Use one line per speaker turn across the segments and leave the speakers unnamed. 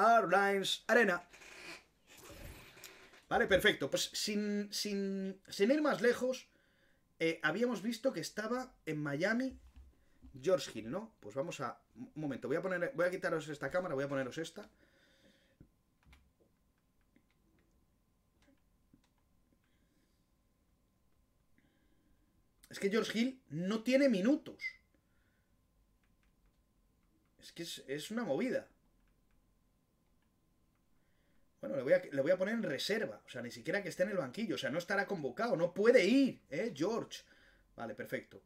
Airlines Arena. Vale, perfecto. Pues sin, ir más lejos, eh, habíamos visto que estaba en Miami George Hill, ¿no? Pues vamos a... Un momento, voy a, poner, voy a quitaros esta cámara, voy a poneros esta. Es que George Hill no tiene minutos. Es que es una movida. Bueno, le voy, a, poner en reserva. O sea, ni siquiera que esté en el banquillo. O sea, no estará convocado. No puede ir, ¿eh, George? Vale, perfecto.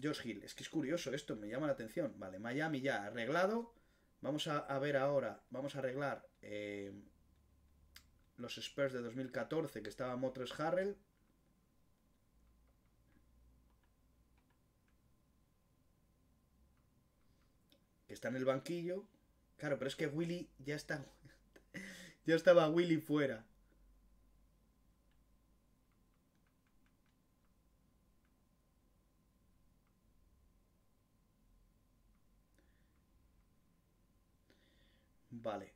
George Hill. Es que es curioso esto. Me llama la atención. Vale, Miami ya arreglado. Vamos a, ver ahora. Vamos a arreglar eh, los Spurs de 2014, que estaba Motres Harrell. Que está en el banquillo. Claro, pero es que Willy ya está... Ya estaba Willy fuera. Vale.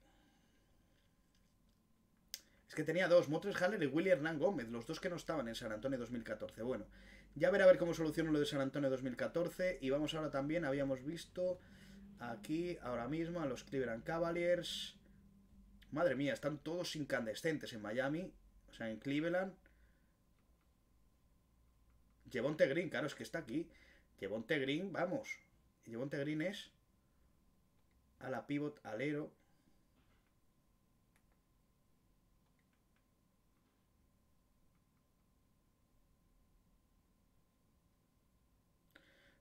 Es que tenía dos, Motres Haller y Willy Hernán Gómez, los dos que no estaban en San Antonio 2014. Bueno, ya verá a ver cómo soluciono lo de San Antonio 2014. Y vamos ahora también, habíamos visto aquí ahora mismo a los Cleveland Cavaliers. Madre mía, están todos incandescentes en Miami, o sea, en Cleveland. Llevonte Green, claro, es que está aquí. Llevonte Green, vamos. Llevonte Green es a la pivot alero.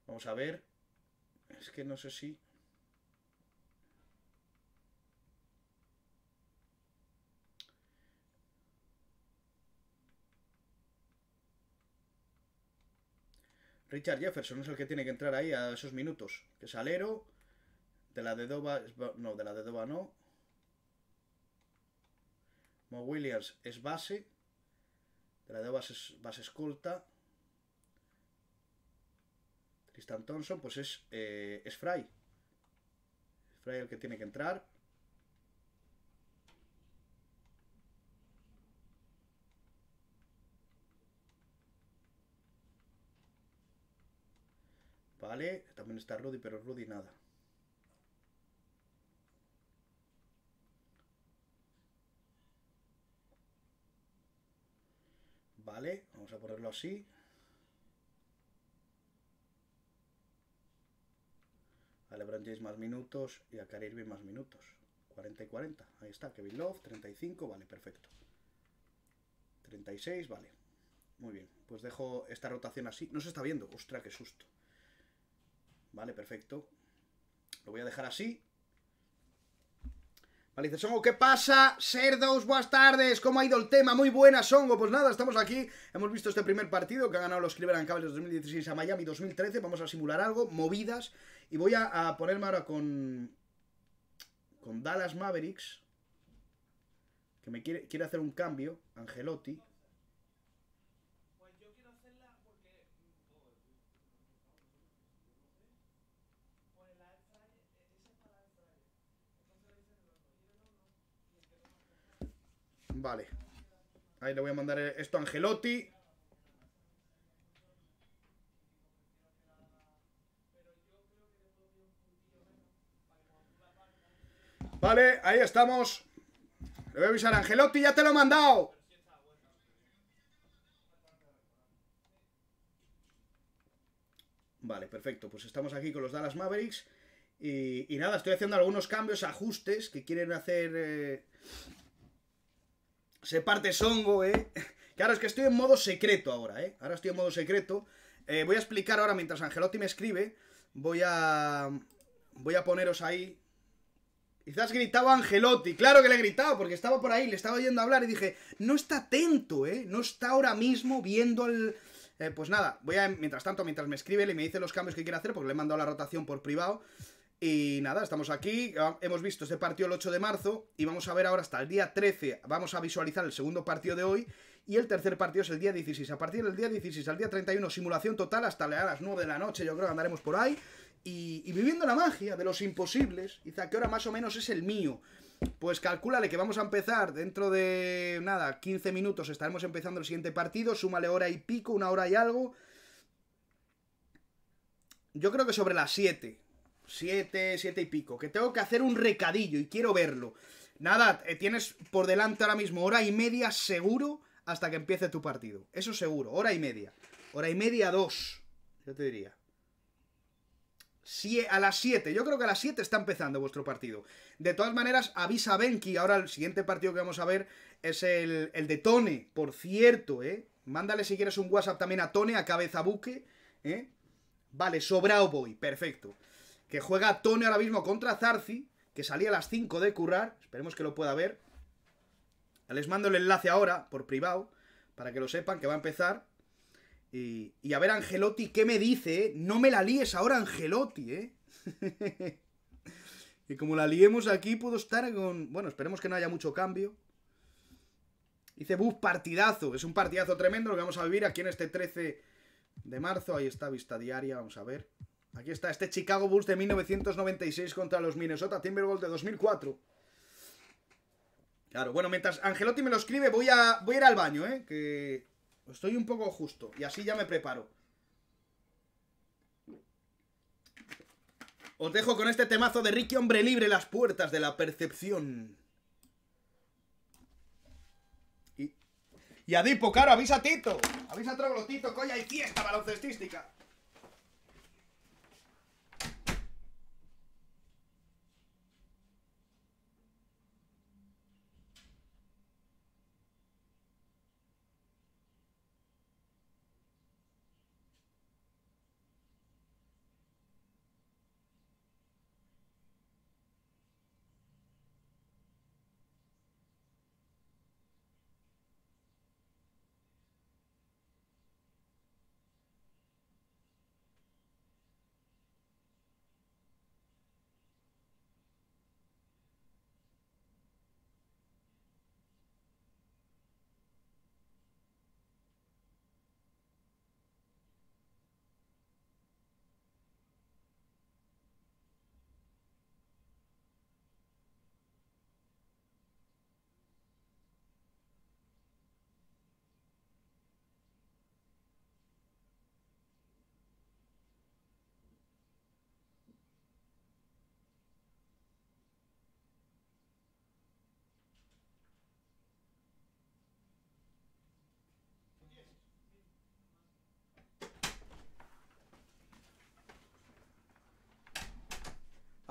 Vamos a ver. Es que no sé si... Richard Jefferson es el que tiene que entrar ahí a esos minutos. Que es alero. De la de No, de la de no. Mo Williams es base. De la de es base escolta. Tristan Thompson, pues es, eh, es Fry el que tiene que entrar. Vale, también está Rudy, pero Rudy nada. Vale, vamos a ponerlo así. A LeBron más minutos y a Kyrie más minutos. 40 y 40. Ahí está, Kevin Love, 35, vale, perfecto. 36, vale. Muy bien, pues dejo esta rotación así. No se está viendo, ostras, qué susto. Vale, perfecto. Lo voy a dejar así. Vale, dice Songo, ¿qué pasa? Cerdos, buenas tardes, ¿cómo ha ido el tema? Muy buena, Songo, pues nada, estamos aquí, hemos visto este primer partido que han ganado los Cleveland Cavaliers 2016 a Miami 2013, vamos a simular algo, movidas, y voy a, a ponerme ahora con, con Dallas Mavericks, que me quiere, quiere hacer un cambio, Angelotti, Vale. Ahí le voy a mandar esto a Angelotti. Vale, ahí estamos. Le voy a avisar a Angelotti, ya te lo he mandado. Vale, perfecto. Pues estamos aquí con los Dallas Mavericks. Y, nada, estoy haciendo algunos cambios, ajustes que quieren hacer... Eh, se parte Songo, ¿eh? Claro, es que estoy en modo secreto ahora, ¿eh? Ahora estoy en modo secreto. Eh, voy a explicar ahora, mientras Angelotti me escribe, voy a... Voy a poneros ahí... Quizás gritaba Angelotti, claro que le he gritado, porque estaba por ahí, le estaba yendo a hablar y dije, no está atento, ¿eh? No está ahora mismo viendo al eh, pues nada, voy a, mientras tanto, mientras me escribe, le me dice los cambios que quiere hacer, porque le he mandado la rotación por privado. Y nada, estamos aquí, hemos visto este partido el 8 de marzo y vamos a ver ahora hasta el día 13, vamos a visualizar el segundo partido de hoy y el tercer partido es el día 16. A partir del día 16 al día 31, simulación total hasta las 9 de la noche, yo creo que andaremos por ahí. Y, viviendo la magia de los imposibles, quizá que ahora hora más o menos es el mío. Pues calculale que vamos a empezar dentro de, nada, 15 minutos estaremos empezando el siguiente partido, súmale hora y pico, una hora y algo. Yo creo que sobre las 7, Siete, siete y pico, que tengo que hacer un recadillo y quiero verlo. Nada, eh, tienes por delante ahora mismo hora y media seguro hasta que empiece tu partido. Eso seguro, hora y media. Hora y media, dos, yo te diría. Si, a las 7, yo creo que a las 7 está empezando vuestro partido. De todas maneras, avisa Benki, ahora el siguiente partido que vamos a ver es el, de Tone, por cierto, ¿eh? Mándale si quieres un WhatsApp también a Tone, a Cabeza Buque, ¿eh? Vale, sobrao boy perfecto que juega Tony ahora mismo contra Zarzi, que salía a las 5 de currar. Esperemos que lo pueda ver. Les mando el enlace ahora, por privado, para que lo sepan, que va a empezar. Y, a ver, Angelotti, ¿qué me dice? Eh? No me la líes ahora, Angelotti, ¿eh? y como la liemos aquí, puedo estar con... Bueno, esperemos que no haya mucho cambio. Dice Bus partidazo, es un partidazo tremendo lo que vamos a vivir aquí en este 13 de marzo. Ahí está, vista diaria, vamos a ver. Aquí está este Chicago Bulls de 1996 contra los Minnesota Timberwolves de 2004. Claro, bueno, mientras Angelotti me lo escribe, voy a, voy a ir al baño, ¿eh? Que estoy un poco justo y así ya me preparo. Os dejo con este temazo de Ricky Hombre Libre, las puertas de la percepción. Y, y Adipo, claro, avisa a Tito. Avisa a Troglotito, hay fiesta baloncestística.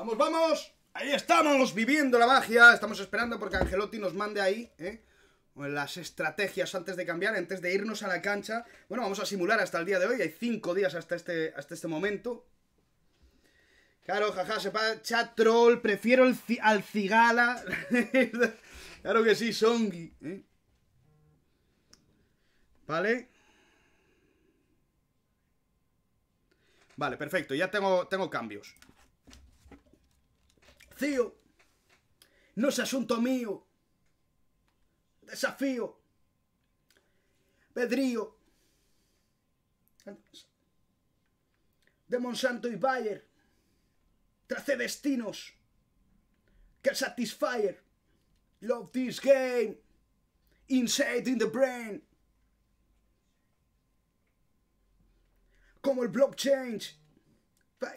¡Vamos, vamos! Ahí estamos, viviendo la magia. Estamos esperando porque Angelotti nos mande ahí, ¿eh? Las estrategias antes de cambiar, antes de irnos a la cancha. Bueno, vamos a simular hasta el día de hoy. Hay cinco días hasta este, hasta este momento. Claro, jaja, sepa, chat troll, prefiero al cigala. claro que sí, Songi. ¿eh? ¿Vale? Vale, perfecto, ya tengo, tengo cambios.
Cío, no es asunto mío. Desafío. Pedrío. De Monsanto y Bayer. trace destinos. Que satisfier. Love this game. Inside in the brain. Como el blockchain.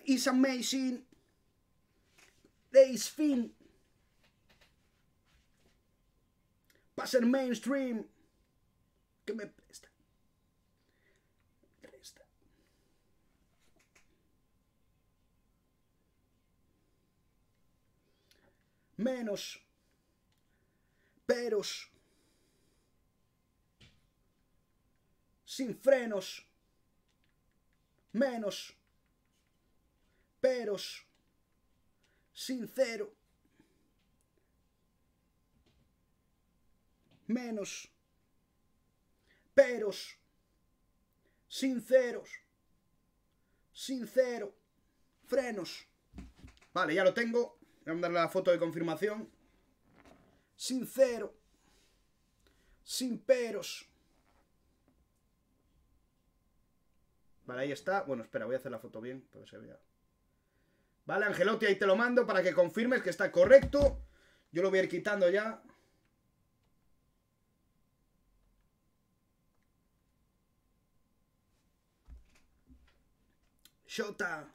It's amazing. Es fin para ser mainstream. Que me presta. presta. Menos. Peros. Sin frenos. Menos. Peros sincero, menos peros, sinceros, sincero, frenos. Vale, ya lo tengo. Voy a mandarle la foto de confirmación. Sincero, sin peros.
Vale, ahí está. Bueno, espera, voy a hacer la foto bien, para que se vea. Vale, Angelotti, ahí te lo mando para que confirmes que está correcto. Yo lo voy
a ir quitando ya. Shota.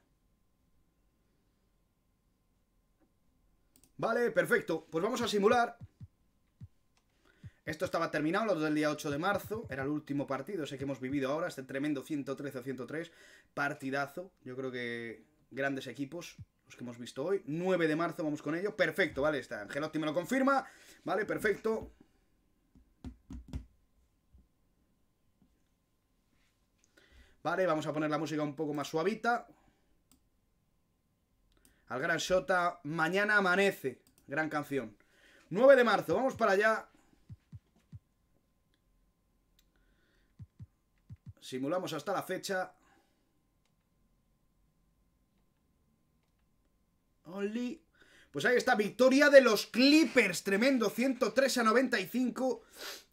Vale, perfecto. Pues vamos
a simular. Esto estaba terminado, los del día 8 de marzo. Era el último partido, ese que hemos vivido ahora. Este tremendo 113 103. Partidazo. Yo creo que grandes equipos, los que hemos visto hoy. 9 de marzo, vamos con ello. Perfecto, vale, está. Angelotti me lo confirma. Vale, perfecto. Vale, vamos a poner la música un poco más suavita. Al Gran Shota, Mañana Amanece. Gran canción. 9 de marzo, vamos para allá. Simulamos hasta la fecha. Pues ahí está, victoria de los Clippers, tremendo, 103 a 95.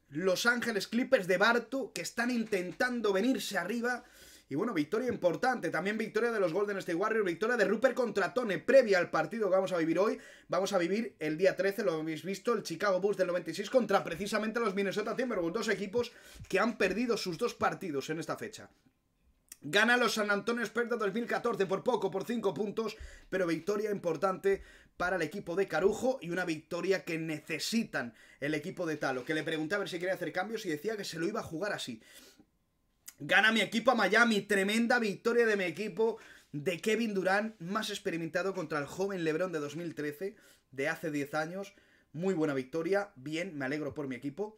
Los Ángeles Clippers de Bartu, que están intentando venirse arriba. Y bueno, victoria importante, también victoria de los Golden State Warriors, victoria de Rupert contra Tone, previa al partido que vamos a vivir hoy. Vamos a vivir el día 13, lo habéis visto, el Chicago Bulls del 96 contra precisamente los Minnesota Timberwolves, dos equipos que han perdido sus dos partidos en esta fecha. Gana los San Antonio Spurs de 2014 por poco, por 5 puntos, pero victoria importante para el equipo de Carujo y una victoria que necesitan el equipo de Talo, que le preguntaba a ver si quería hacer cambios y decía que se lo iba a jugar así. Gana mi equipo a Miami, tremenda victoria de mi equipo de Kevin Durant, más experimentado contra el joven Lebron de 2013, de hace 10 años. Muy buena victoria, bien, me alegro por mi equipo.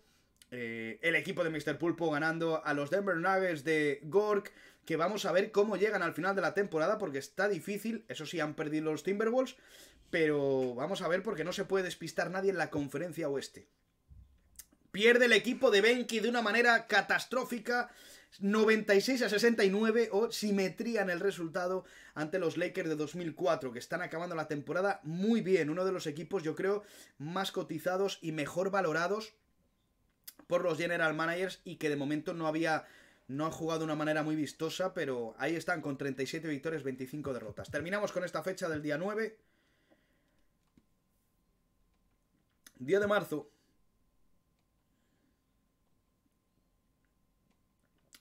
Eh, el equipo de Mr. Pulpo ganando a los Denver Nuggets de Gork que vamos a ver cómo llegan al final de la temporada, porque está difícil, eso sí, han perdido los Timberwolves, pero vamos a ver porque no se puede despistar nadie en la conferencia oeste. Pierde el equipo de Benki de una manera catastrófica. 96 a 69 o simetría en el resultado ante los Lakers de 2004, que están acabando la temporada muy bien. Uno de los equipos, yo creo, más cotizados y mejor valorados por los general managers y que de momento no había no han jugado de una manera muy vistosa, pero ahí están con 37 victorias, 25 derrotas. Terminamos con esta fecha del día 9. Día de marzo.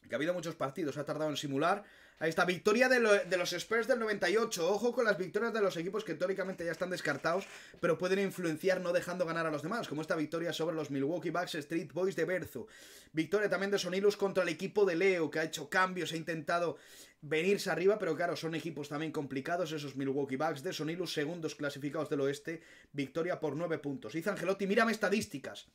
Que ha habido muchos partidos, ha tardado en simular. Ahí está, victoria de, los Spurs del 98. Ojo con las victorias de los equipos que teóricamente ya están descartados, pero pueden influenciar no dejando ganar a los demás, como esta victoria sobre los Milwaukee Bucks Street Boys de Berzo. Victoria también de Sonilus contra el equipo de Leo, que ha hecho cambios, ha intentado venirse arriba, pero claro, son equipos también complicados esos Milwaukee Bucks de Sonilus, segundos clasificados del oeste. Victoria por 9 puntos. Y Angelotti, mírame estadísticas.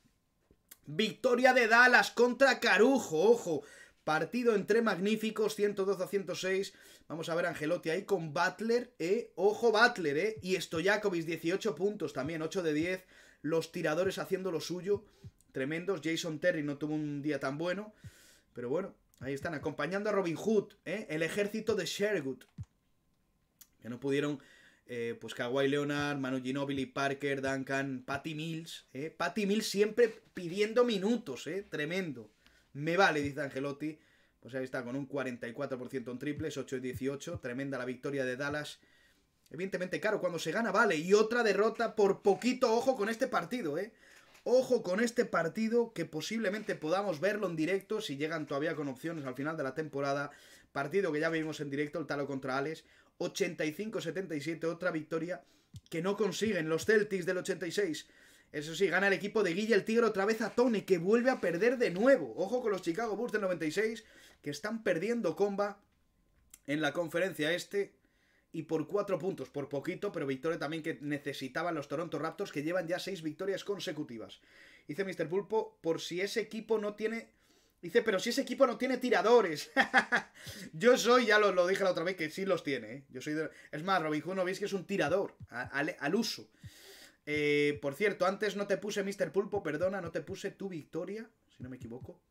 Victoria de Dallas contra Carujo, ojo. Partido entre magníficos, 102 a 106. Vamos a ver Angelotti ahí con Butler, eh. Ojo Butler, ¿eh? Y Stojakovic, 18 puntos también, 8 de 10. Los tiradores haciendo lo suyo. Tremendos. Jason Terry no tuvo un día tan bueno. Pero bueno, ahí están, acompañando a Robin Hood, eh. El ejército de Sherwood. Que no pudieron eh, pues Kawhi Leonard, Manu Ginobili, Parker, Duncan, Patty Mills. Eh, Patty Mills siempre pidiendo minutos, eh, tremendo. Me vale, dice Angelotti. Pues ahí está, con un 44% en triples, 8 y 18. Tremenda la victoria de Dallas. Evidentemente, caro, cuando se gana vale. Y otra derrota por poquito. Ojo con este partido, ¿eh? Ojo con este partido que posiblemente podamos verlo en directo si llegan todavía con opciones al final de la temporada. Partido que ya vimos en directo, el Talo contra Alex. 85-77, otra victoria que no consiguen los Celtics del 86. Eso sí, gana el equipo de Guille el Tigre otra vez a Tony, que vuelve a perder de nuevo. Ojo con los Chicago Bulls del 96, que están perdiendo comba en la conferencia este. Y por cuatro puntos, por poquito, pero victoria también que necesitaban los Toronto Raptors, que llevan ya seis victorias consecutivas. Dice Mr. Pulpo, por si ese equipo no tiene... Dice, pero si ese equipo no tiene tiradores. Yo soy, ya lo, dije la otra vez, que sí los tiene. ¿eh? Yo soy Es más, Robin Hood no veis que es un tirador, al uso. Eh, por cierto, antes no te puse Mr. Pulpo, perdona, no te puse tu victoria, si no me equivoco.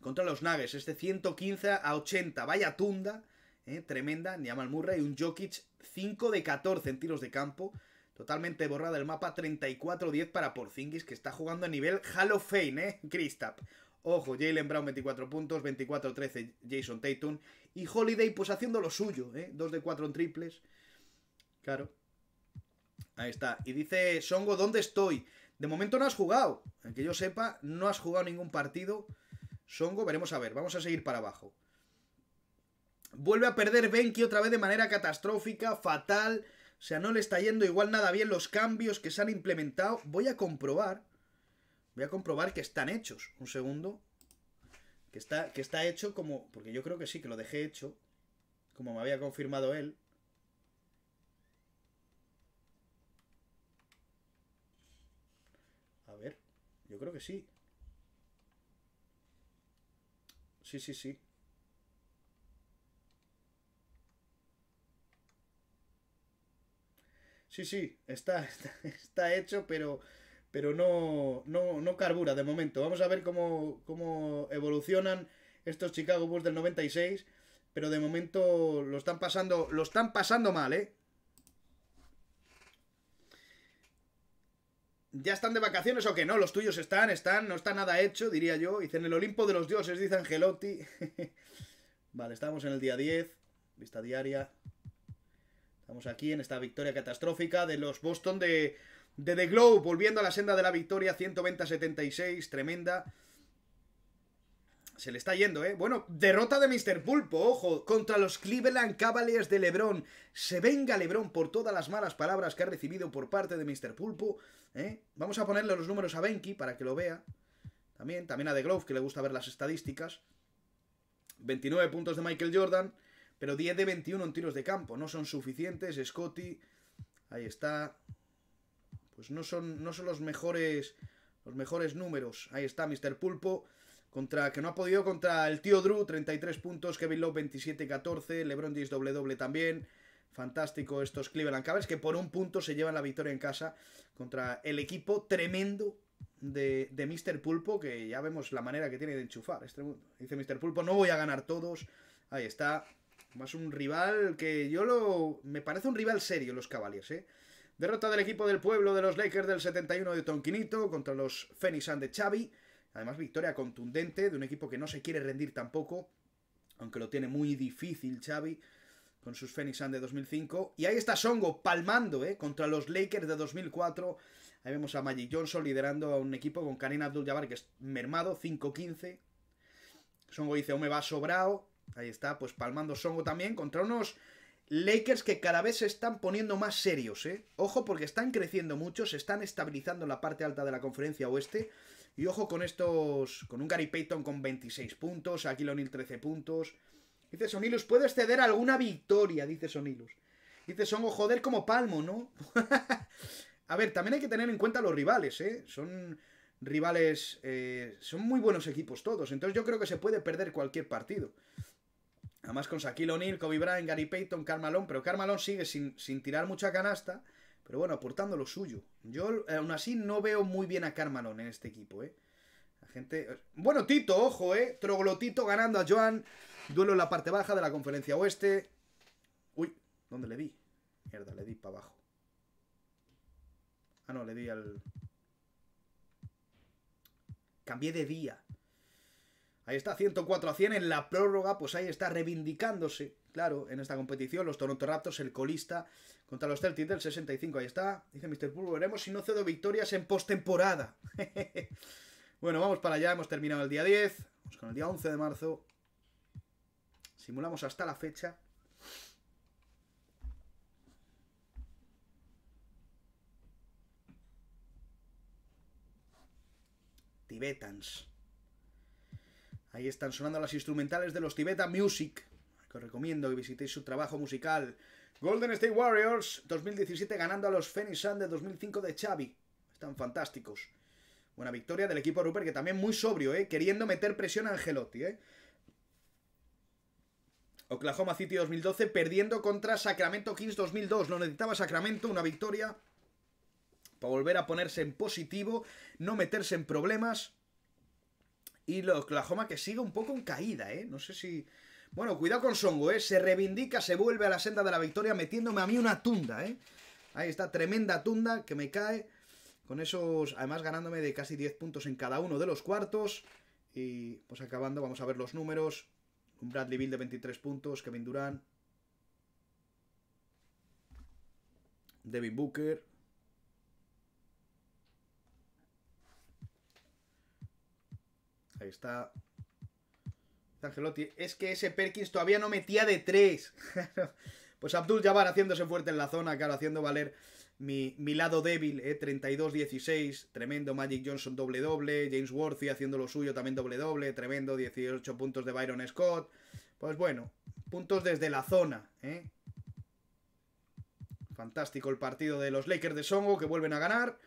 Contra los Naves, este 115 a 80, vaya tunda, eh, tremenda, Niamal Murray, un Jokic 5 de 14 en tiros de campo, totalmente borrada el mapa, 34-10 para Porzingis, que está jugando a nivel Hall of Fame, eh, Kristap. Ojo, Jalen Brown 24 puntos, 24-13 Jason Tatum, y Holiday pues haciendo lo suyo, eh, 2 de 4 en triples, claro. Ahí está. Y dice Songo, ¿dónde estoy? De momento no has jugado. En que yo sepa, no has jugado ningún partido. Songo, veremos a ver. Vamos a seguir para abajo. Vuelve a perder Benki otra vez de manera catastrófica, fatal. O sea, no le está yendo igual nada bien los cambios que se han implementado. Voy a comprobar. Voy a comprobar que están hechos. Un segundo. Que está, que está hecho como... Porque yo creo que sí, que lo dejé hecho. Como me había confirmado él. Yo creo que sí. Sí, sí, sí. Sí, sí, está, está, hecho, pero, pero no, no, no, carbura de momento. Vamos a ver cómo, cómo evolucionan estos Chicago Bulls del 96, pero de momento lo están pasando, lo están pasando mal, ¿eh? ¿Ya están de vacaciones o que no? Los tuyos están, están, no está nada hecho, diría yo. Dice, en el Olimpo de los dioses, dice Angelotti. vale, estamos en el día 10, vista diaria. Estamos aquí en esta victoria catastrófica de los Boston de, de The Globe, volviendo a la senda de la victoria, 120-76, tremenda se le está yendo, ¿eh? Bueno, derrota de Mr. Pulpo, ojo, contra los Cleveland Cavaliers de Lebron. Se venga Lebron por todas las malas palabras que ha recibido por parte de Mr. Pulpo. ¿eh? Vamos a ponerle los números a Benki para que lo vea. También, también a The Glove, que le gusta ver las estadísticas. 29 puntos de Michael Jordan, pero 10 de 21 en tiros de campo. No son suficientes, Scotty. Ahí está. Pues no son, no son los mejores. Los mejores números. Ahí está, Mr. Pulpo contra que no ha podido contra el tío Drew, 33 puntos, Kevin Love 27-14, LeBron James doble doble también. Fantástico estos Cleveland Cavaliers que por un punto se llevan la victoria en casa contra el equipo tremendo de, de Mr. Pulpo que ya vemos la manera que tiene de enchufar. Este Dice Mr. Pulpo, no voy a ganar todos. Ahí está. Más un rival que yo lo... Me parece un rival serio los Cavaliers, ¿eh? Derrota del equipo del pueblo de los Lakers del 71 de Tonquinito contra los Phoenix Sun de Xavi. Además, victoria contundente de un equipo que no se quiere rendir tampoco, aunque lo tiene muy difícil Xavi con sus Phoenix Sun de 2005. Y ahí está Songo palmando, ¿eh? Contra los Lakers de 2004. Ahí vemos a Magic Johnson liderando a un equipo con Karim Abdul-Jabbar que es mermado, 5-15. Songo dice, o me va sobrado. Ahí está, pues palmando Songo también contra unos Lakers que cada vez se están poniendo más serios, ¿eh? Ojo porque están creciendo mucho, se están estabilizando en la parte alta de la conferencia oeste. Y ojo con estos, con un Gary Payton con 26 puntos, aquí O'Neal 13 puntos. Dice Sonilus, puedo exceder alguna victoria, dice Sonilus. Dice Songo, oh, joder, como palmo, ¿no? a ver, también hay que tener en cuenta los rivales, ¿eh? Son rivales, eh, son muy buenos equipos todos, entonces yo creo que se puede perder cualquier partido. Además con Shaquille O'Neal, Kobe Bryant, Gary Payton, Carmalón, pero Carmalón sigue sin, sin tirar mucha canasta pero bueno, aportando lo suyo. Yo eh, aún así no veo muy bien a Carmanón en este equipo, ¿eh? La gente... Eh, bueno, Tito, ojo, ¿eh? Troglotito ganando a Joan. Duelo en la parte baja de la conferencia oeste. Uy, ¿dónde le di? Mierda, le di para abajo. Ah, no, le di al... Cambié de día. Ahí está, 104 a 100 en la prórroga, pues ahí está reivindicándose, claro, en esta competición, los Toronto Raptors, el colista, contra los Celtics del 65, ahí está. Dice Mr. Pool, veremos si no cedo victorias en postemporada. bueno, vamos para allá, hemos terminado el día 10. Vamos con el día 11 de marzo. Simulamos hasta la fecha. Tibetans. Ahí están sonando las instrumentales de los Tibetan Music. os recomiendo que visitéis su trabajo musical. Golden State Warriors 2017 ganando a los Phoenix Suns de 2005 de Xavi. Están fantásticos. Buena victoria del equipo Rupert, que también muy sobrio, ¿eh? Queriendo meter presión a Angelotti, ¿eh? Oklahoma City 2012 perdiendo contra Sacramento Kings 2002. Lo necesitaba Sacramento, una victoria para volver a ponerse en positivo, no meterse en problemas. Y Oklahoma que sigue un poco en caída, ¿eh? No sé si bueno, cuidado con Songo, ¿eh? Se reivindica, se vuelve a la senda de la victoria metiéndome a mí una tunda, ¿eh? Ahí está, tremenda tunda que me cae. Con esos, además ganándome de casi 10 puntos en cada uno de los cuartos. Y pues acabando, vamos a ver los números. Un Bradley Bill de 23 puntos, Kevin Durant. David Booker. Ahí está, Angelotti, es que ese Perkins todavía no metía de tres. pues Abdul Jabbar haciéndose fuerte en la zona, claro, haciendo valer mi, lado débil, eh, 32-16, tremendo Magic Johnson doble-doble, James Worthy haciendo lo suyo también doble-doble, tremendo, 18 puntos de Byron Scott. Pues bueno, puntos desde la zona, eh. Fantástico el partido de los Lakers de Songo que vuelven a ganar.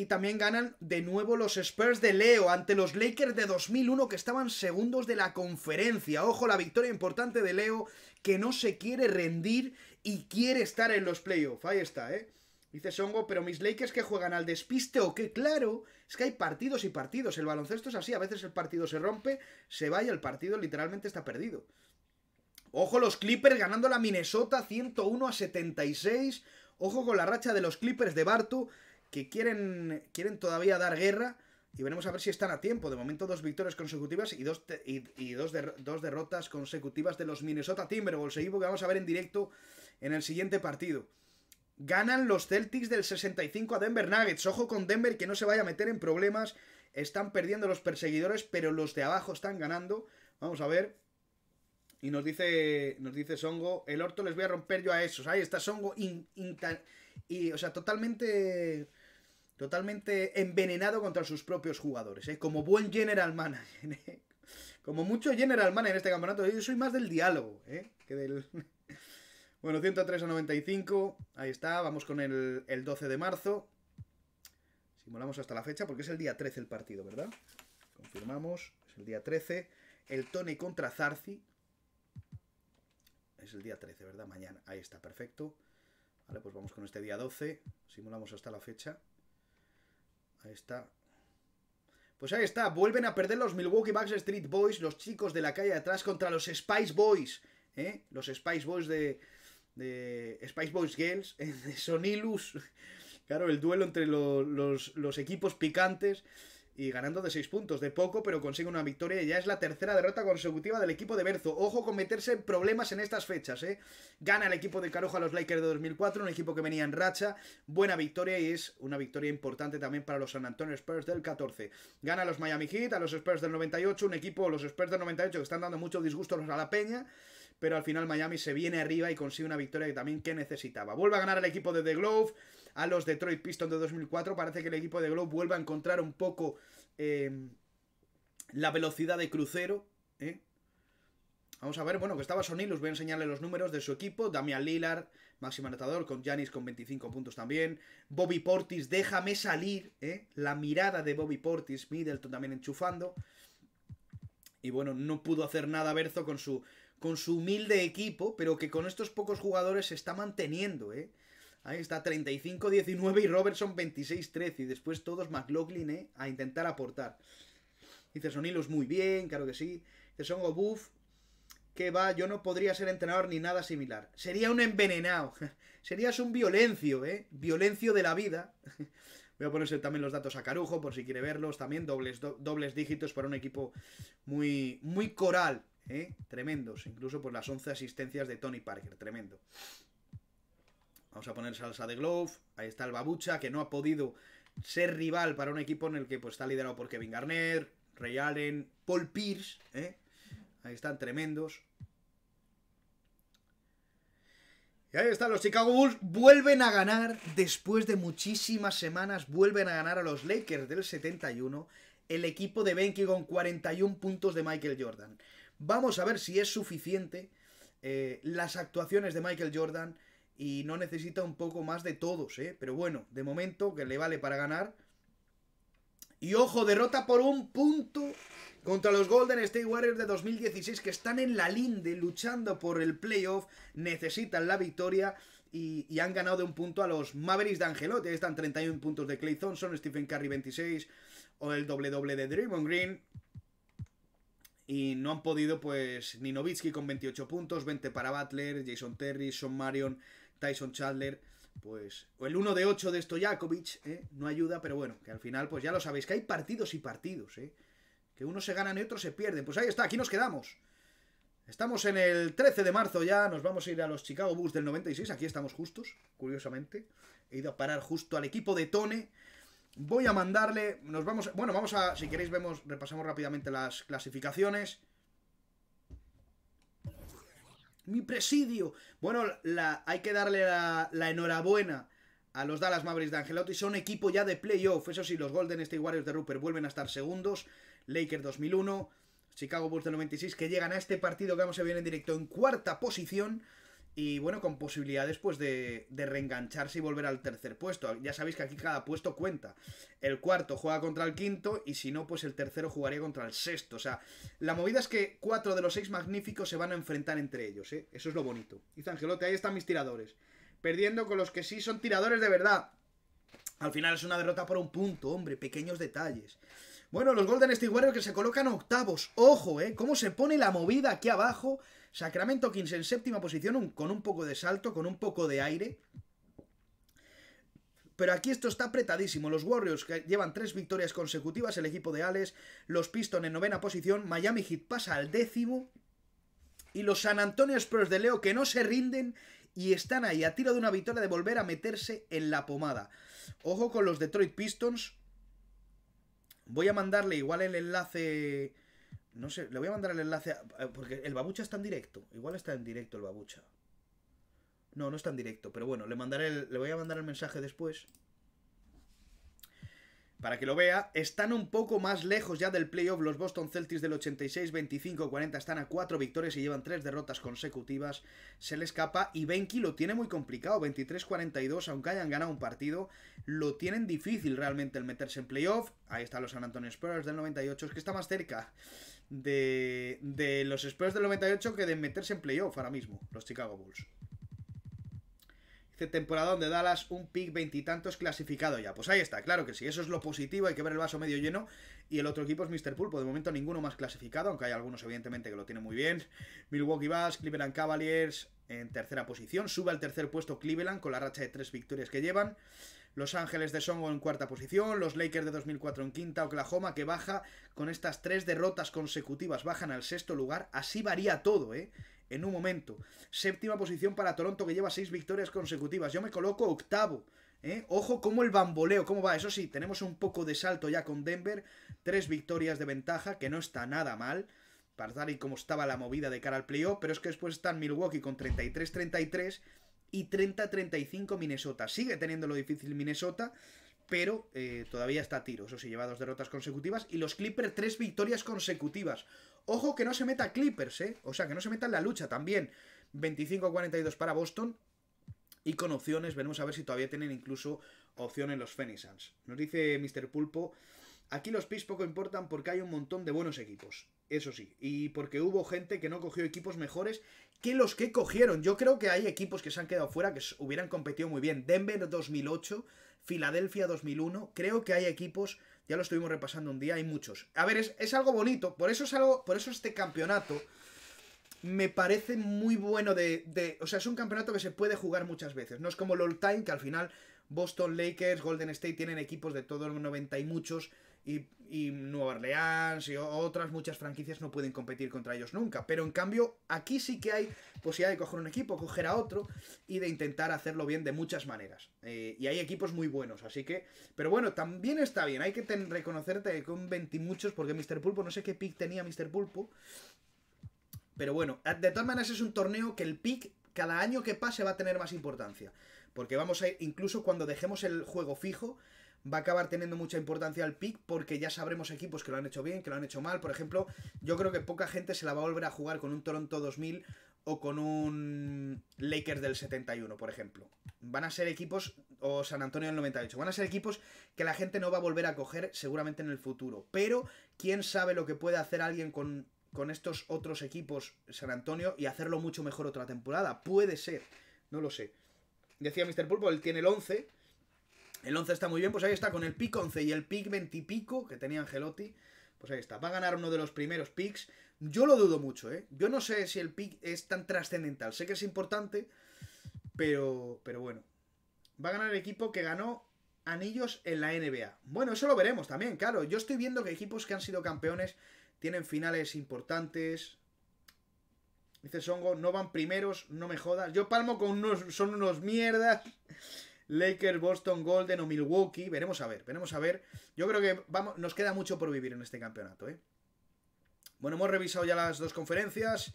Y también ganan de nuevo los Spurs de Leo ante los Lakers de 2001 que estaban segundos de la conferencia. Ojo, la victoria importante de Leo que no se quiere rendir y quiere estar en los playoffs. Ahí está, ¿eh? Dice Songo, pero mis Lakers que juegan al despiste o qué, claro, es que hay partidos y partidos, el baloncesto es así, a veces el partido se rompe, se va y el partido literalmente está perdido. Ojo los Clippers ganando la Minnesota 101 a 76, ojo con la racha de los Clippers de Bartu, que quieren, quieren todavía dar guerra y veremos a ver si están a tiempo. De momento, dos victorias consecutivas y dos, y, dos, dos derrotas consecutivas de los Minnesota Timberwolves, equipo que vamos a ver en directo en el siguiente partido. Ganan los Celtics del 65 a Denver Nuggets. Ojo con Denver que no se vaya a meter en problemas. Están perdiendo los perseguidores, pero los de abajo están ganando. Vamos a ver. Y nos dice, nos dice Songo, el orto les voy a romper yo a esos. Ahí está Songo, y, o sea, totalmente Totalmente envenenado contra sus propios jugadores, ¿eh? Como buen general manager, ¿eh? Como mucho general manager en este campeonato. Yo soy más del diálogo, ¿eh? Que del... Bueno, 103 a 95. Ahí está, vamos con el, 12 de marzo. Simulamos hasta la fecha porque es el día 13 el partido, ¿verdad? Confirmamos, es el día 13. El Tony contra Zarzi Es el día 13, ¿verdad? Mañana. Ahí está, perfecto. Vale, pues vamos con este día 12. Simulamos hasta la fecha. Ahí está. Pues ahí está, vuelven a perder los Milwaukee Bucks Street Boys, los chicos de la calle de atrás contra los Spice Boys, ¿eh? Los Spice Boys de, Spice Boys Girls, Sonilus. Claro, el duelo entre los equipos picantes y ganando de 6 puntos, de poco, pero consigue una victoria y ya es la tercera derrota consecutiva del equipo de Berzo. Ojo con meterse en problemas en estas fechas, ¿eh? Gana el equipo de Caruja a los Lakers de 2004, un equipo que venía en racha, buena victoria y es una victoria importante también para los San Antonio Spurs del 14. Gana a los Miami Heat, a los Spurs del 98, un equipo, los Spurs del 98 que están dando mucho disgusto a la peña, pero al final Miami se viene arriba y consigue una victoria que también que necesitaba. Vuelve a ganar el equipo de The Glove, a los Detroit Pistons de 2004. Parece que el equipo de Globe vuelve a encontrar un poco em, la velocidad de crucero. ¿eh? Vamos a ver, bueno, que estaba Sonny, os voy a enseñarle los números de su equipo. Damian Lillard, máximo anotador, con Janis con 25 puntos también. Bobby Portis, déjame salir, ¿eh? La mirada de Bobby Portis, Middleton también enchufando. Y bueno, no pudo hacer nada Berzo con su, con su humilde equipo, pero que con estos pocos jugadores se está manteniendo, ¿eh? Ahí está, 35-19 y Robertson 26-13. Y después todos McLaughlin, eh, A intentar aportar. Dice hilos muy bien, claro que sí. Dice Songo Buff, que va, yo no podría ser entrenador ni nada similar. Sería un envenenado. Serías un violencio, ¿eh? Violencio de la vida. Voy a ponerse también los datos a Carujo por si quiere verlos. También dobles, dobles dígitos para un equipo muy, muy coral. ¿eh? Tremendos. Incluso por las 11 asistencias de Tony Parker. Tremendo. Vamos a poner salsa de Glove. Ahí está el Babucha, que no ha podido ser rival para un equipo en el que pues, está liderado por Kevin Garner, Ray Allen, Paul Pierce. ¿eh? Ahí están tremendos. Y ahí están los Chicago Bulls. Vuelven a ganar después de muchísimas semanas. Vuelven a ganar a los Lakers del 71. El equipo de Benki con 41 puntos de Michael Jordan. Vamos a ver si es suficiente eh, las actuaciones de Michael Jordan y no necesita un poco más de todos, ¿eh? Pero bueno, de momento que le vale para ganar. Y ojo, derrota por un punto contra los Golden State Warriors de 2016 que están en la linde luchando por el playoff, necesitan la victoria y, han ganado de un punto a los Mavericks de Angelotti. Ahí están 31 puntos de Clay Thompson, Stephen Curry 26 o el doble doble de Draymond Green. Y no han podido, pues, ni con 28 puntos, 20 para Butler, Jason Terry, Sean Marion, Tyson Chandler, pues o el 1 de 8 de Stojakovic, ¿eh? no ayuda, pero bueno, que al final, pues ya lo sabéis, que hay partidos y partidos, ¿eh? que unos se ganan y otros se pierden. Pues ahí está, aquí nos quedamos. Estamos en el 13 de marzo ya, nos vamos a ir a los Chicago Bulls del 96, aquí estamos justos, curiosamente. He ido a parar justo al equipo de Tone. Voy a mandarle, nos vamos, bueno, vamos a, si queréis vemos, repasamos rápidamente las clasificaciones mi presidio. Bueno, la, hay que darle la, enhorabuena a los Dallas Mavericks de Angelotti. Son equipo ya de playoff. Eso sí, los Golden State Warriors de Rupert vuelven a estar segundos. Lakers 2001, Chicago Bulls del 96, que llegan a este partido que vamos a ver en directo en cuarta posición y bueno, con posibilidades pues de, reengancharse y volver al tercer puesto. Ya sabéis que aquí cada puesto cuenta. El cuarto juega contra el quinto y si no, pues el tercero jugaría contra el sexto. O sea, la movida es que cuatro de los seis magníficos se van a enfrentar entre ellos, ¿eh? Eso es lo bonito. Y Angelote, ahí están mis tiradores. Perdiendo con los que sí son tiradores de verdad. Al final es una derrota por un punto, hombre, pequeños detalles. Bueno, los Golden State Warriors que se colocan octavos. Ojo, ¿eh? Cómo se pone la movida aquí abajo Sacramento Kings en séptima posición, con un poco de salto, con un poco de aire. Pero aquí esto está apretadísimo. Los Warriors que llevan tres victorias consecutivas, el equipo de Alex, los Pistons en novena posición, Miami Heat pasa al décimo. Y los San Antonio Spurs de Leo que no se rinden y están ahí a tiro de una victoria de volver a meterse en la pomada. Ojo con los Detroit Pistons. Voy a mandarle igual el enlace no sé, le voy a mandar el enlace porque el babucha está en directo. Igual está en directo el babucha. No, no está en directo, pero bueno, le mandaré le voy a mandar el mensaje después. Para que lo vea, están un poco más lejos ya del playoff los Boston Celtics del 86, 25, 40, están a cuatro victorias y llevan tres derrotas consecutivas, se le escapa y Benki lo tiene muy complicado, 23, 42, aunque hayan ganado un partido, lo tienen difícil realmente el meterse en playoff, ahí están los San Antonio Spurs del 98, es que está más cerca, de, de los Spurs del 98 que de meterse en playoff ahora mismo, los Chicago Bulls. Dice temporada donde Dallas un pick veintitantos clasificado ya. Pues ahí está, claro que sí, eso es lo positivo, hay que ver el vaso medio lleno. Y el otro equipo es Mr. Pulpo, de momento ninguno más clasificado, aunque hay algunos evidentemente que lo tienen muy bien. Milwaukee Bucks, Cleveland Cavaliers en tercera posición, sube al tercer puesto Cleveland con la racha de tres victorias que llevan. Los Ángeles de Songo en cuarta posición, los Lakers de 2004 en quinta, Oklahoma que baja con estas tres derrotas consecutivas, bajan al sexto lugar, así varía todo, ¿eh? En un momento. Séptima posición para Toronto que lleva seis victorias consecutivas, yo me coloco octavo. ¿Eh? Ojo como el bamboleo, cómo va. Eso sí, tenemos un poco de salto ya con Denver. Tres victorias de ventaja, que no está nada mal. Para dar y como estaba la movida de cara al playoff. Pero es que después están Milwaukee con 33-33 y 30-35 Minnesota. Sigue teniendo lo difícil Minnesota, pero eh, todavía está a tiro. Eso sí, lleva dos derrotas consecutivas y los Clippers tres victorias consecutivas. Ojo que no se meta Clippers, ¿eh? O sea, que no se meta en la lucha también. 25-42 para Boston, y con opciones. Veremos a ver si todavía tienen incluso opciones los Phoenix Suns. Nos dice Mr. Pulpo, aquí los picks poco importan porque hay un montón de buenos equipos eso sí. Y porque hubo gente que no cogió equipos mejores que los que cogieron. Yo creo que hay equipos que se han quedado fuera que hubieran competido muy bien. Denver 2008, Filadelfia 2001. Creo que hay equipos, ya lo estuvimos repasando un día, hay muchos. A ver, es, es algo bonito. Por eso, es algo, por eso este campeonato me parece muy bueno de, de, O sea, es un campeonato que se puede jugar muchas veces. No es como el All Time, que al final Boston, Lakers, Golden State tienen equipos de todos los 90 y muchos y, Nueva Orleans y otras muchas franquicias no pueden competir contra ellos nunca. Pero en cambio, aquí sí que hay posibilidad de coger un equipo, coger a otro y de intentar hacerlo bien de muchas maneras. Eh, y hay equipos muy buenos, así que. Pero bueno, también está bien. Hay que reconocerte que con 20 y muchos, porque Mr. Pulpo, no sé qué pick tenía Mr. Pulpo. Pero bueno, eh, de todas maneras es un torneo que el pick cada año que pase va a tener más importancia. Porque vamos a ir, incluso cuando dejemos el juego fijo, va a acabar teniendo mucha importancia el pick porque ya sabremos equipos que lo han hecho bien, que lo han hecho mal. Por ejemplo, yo creo que poca gente se la va a volver a jugar con un Toronto 2000 o con un Lakers del 71, por ejemplo. Van a ser equipos, o San Antonio del 98, van a ser equipos que la gente no va a volver a coger seguramente en el futuro. Pero quién sabe lo que puede hacer alguien con, con estos otros equipos San Antonio y hacerlo mucho mejor otra temporada. Puede ser, no lo sé. Decía Mr. Pulpo, él tiene el 11 el 11 está muy bien, pues ahí está, con el pick 11 y el pick 20 y pico que tenía Angelotti. Pues ahí está, va a ganar uno de los primeros picks. Yo lo dudo mucho, ¿eh? Yo no sé si el pick es tan trascendental. Sé que es importante, pero, pero bueno. Va a ganar el equipo que ganó anillos en la NBA. Bueno, eso lo veremos también, claro. Yo estoy viendo que equipos que han sido campeones tienen finales importantes. Dice Songo, no van primeros, no me jodas. Yo palmo con unos, son unos mierdas. Lakers, Boston, Golden o Milwaukee. Veremos a ver, veremos a ver. Yo creo que vamos, nos queda mucho por vivir en este campeonato, ¿eh? Bueno, hemos revisado ya las dos conferencias.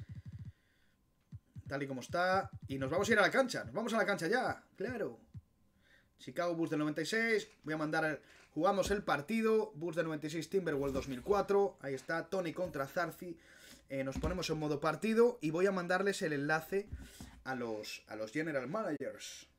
Tal y como está. Y nos vamos a ir a la cancha. Nos vamos a la cancha ya. Claro. Chicago Bulls del 96. Voy a mandar... Jugamos el partido. Bulls del 96, Timberwolves 2004. Ahí está. Tony contra Zarzi. Eh, nos ponemos en modo partido. Y voy a mandarles el enlace a los, a los General Managers.